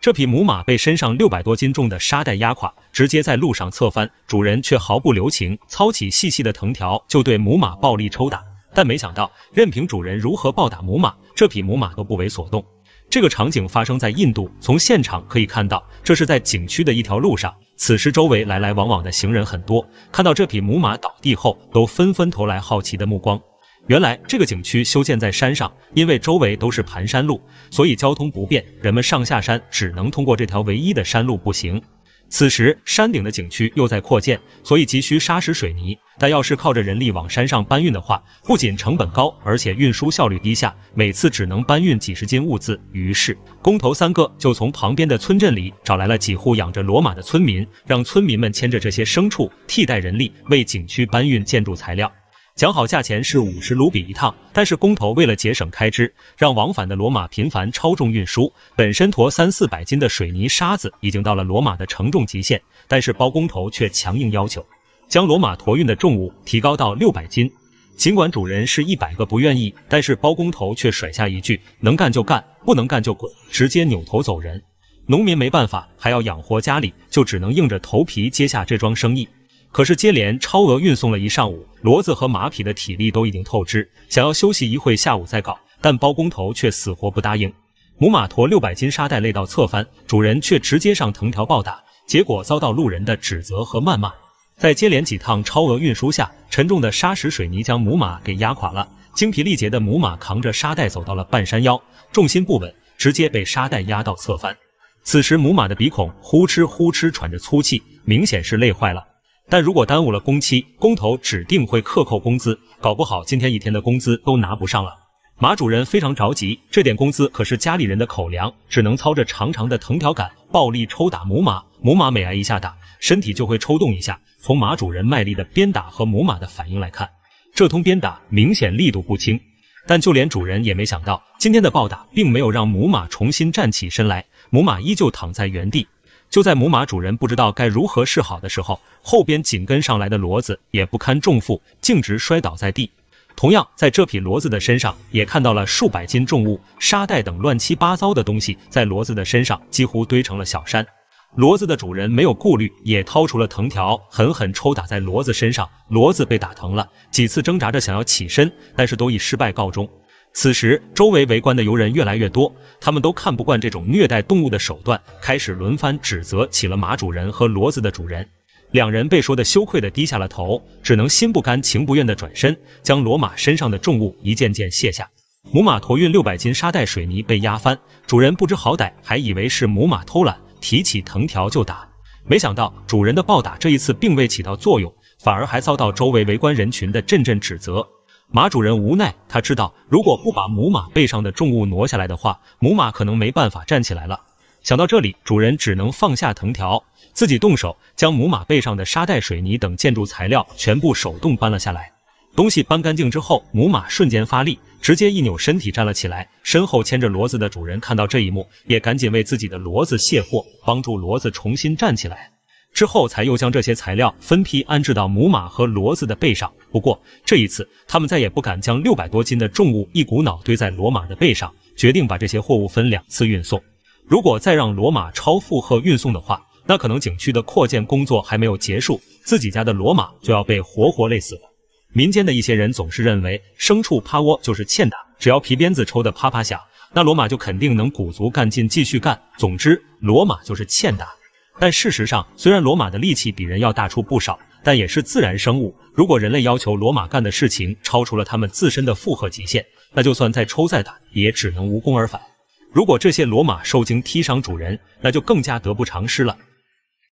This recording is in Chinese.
这匹母马被身上六百多斤重的沙袋压垮，直接在路上侧翻。主人却毫不留情，操起细细的藤条就对母马暴力抽打。但没想到，任凭主人如何暴打母马，这匹母马都不为所动。这个场景发生在印度，从现场可以看到，这是在景区的一条路上。此时周围来来往往的行人很多，看到这匹母马倒地后，都纷纷投来好奇的目光。原来这个景区修建在山上，因为周围都是盘山路，所以交通不便，人们上下山只能通过这条唯一的山路步行。此时山顶的景区又在扩建，所以急需砂石水泥，但要是靠着人力往山上搬运的话，不仅成本高，而且运输效率低下，每次只能搬运几十斤物资。于是工头三哥就从旁边的村镇里找来了几户养着罗马的村民，让村民们牵着这些牲畜替代人力，为景区搬运建筑材料。讲好价钱是五十卢比一趟，但是工头为了节省开支，让往返的骡马频繁超重运输。本身驮三四百斤的水泥沙子已经到了骡马的承重极限，但是包工头却强硬要求，将骡马驮运的重物提高到六百斤。尽管主人是一百个不愿意，但是包工头却甩下一句：“能干就干，不能干就滚”，直接扭头走人。农民没办法，还要养活家里，就只能硬着头皮接下这桩生意。可是接连超额运送了一上午，骡子和马匹的体力都已经透支，想要休息一会，下午再搞，但包工头却死活不答应。母马驮六百斤沙袋累到侧翻，主人却直接上藤条暴打，结果遭到路人的指责和谩骂。在接连几趟超额运输下，沉重的沙石水泥将母马给压垮了，精疲力竭的母马扛着沙袋走到了半山腰，重心不稳，直接被沙袋压到侧翻。此时母马的鼻孔呼哧呼哧喘着粗气，明显是累坏了。但如果耽误了工期，工头指定会克扣工资，搞不好今天一天的工资都拿不上了。马主人非常着急，这点工资可是家里人的口粮，只能操着长长的藤条杆，暴力抽打母马。母马每挨一下打，身体就会抽动一下。从马主人卖力的鞭打和母马的反应来看，这通鞭打明显力度不轻。但就连主人也没想到，今天的暴打并没有让母马重新站起身来，母马依旧躺在原地。就在母马主人不知道该如何是好的时候，后边紧跟上来的骡子也不堪重负，径直摔倒在地。同样，在这匹骡子的身上也看到了数百斤重物、沙袋等乱七八糟的东西，在骡子的身上几乎堆成了小山。骡子的主人没有顾虑，也掏出了藤条，狠狠抽打在骡子身上。骡子被打疼了，几次挣扎着想要起身，但是都以失败告终。此时，周围围观的游人越来越多，他们都看不惯这种虐待动物的手段，开始轮番指责起了马主人和骡子的主人。两人被说的羞愧的低下了头，只能心不甘情不愿的转身，将骡马身上的重物一件件卸下。母马驮运六百斤沙袋水泥被压翻，主人不知好歹，还以为是母马偷懒，提起藤条就打。没想到主人的暴打这一次并未起到作用，反而还遭到周围围观人群的阵阵指责。马主人无奈，他知道如果不把母马背上的重物挪下来的话，母马可能没办法站起来了。想到这里，主人只能放下藤条，自己动手将母马背上的沙袋、水泥等建筑材料全部手动搬了下来。东西搬干净之后，母马瞬间发力，直接一扭身体站了起来。身后牵着骡子的主人看到这一幕，也赶紧为自己的骡子卸货，帮助骡子重新站起来。之后才又将这些材料分批安置到母马和骡子的背上。不过这一次，他们再也不敢将六百多斤的重物一股脑堆在骡马的背上，决定把这些货物分两次运送。如果再让骡马超负荷运送的话，那可能景区的扩建工作还没有结束，自己家的骡马就要被活活累死了。民间的一些人总是认为，牲畜趴窝就是欠打，只要皮鞭子抽的啪啪响，那骡马就肯定能鼓足干劲继续干。总之，骡马就是欠打。但事实上，虽然罗马的力气比人要大出不少，但也是自然生物。如果人类要求罗马干的事情超出了他们自身的负荷极限，那就算再抽再打，也只能无功而返。如果这些罗马受惊踢伤主人，那就更加得不偿失了。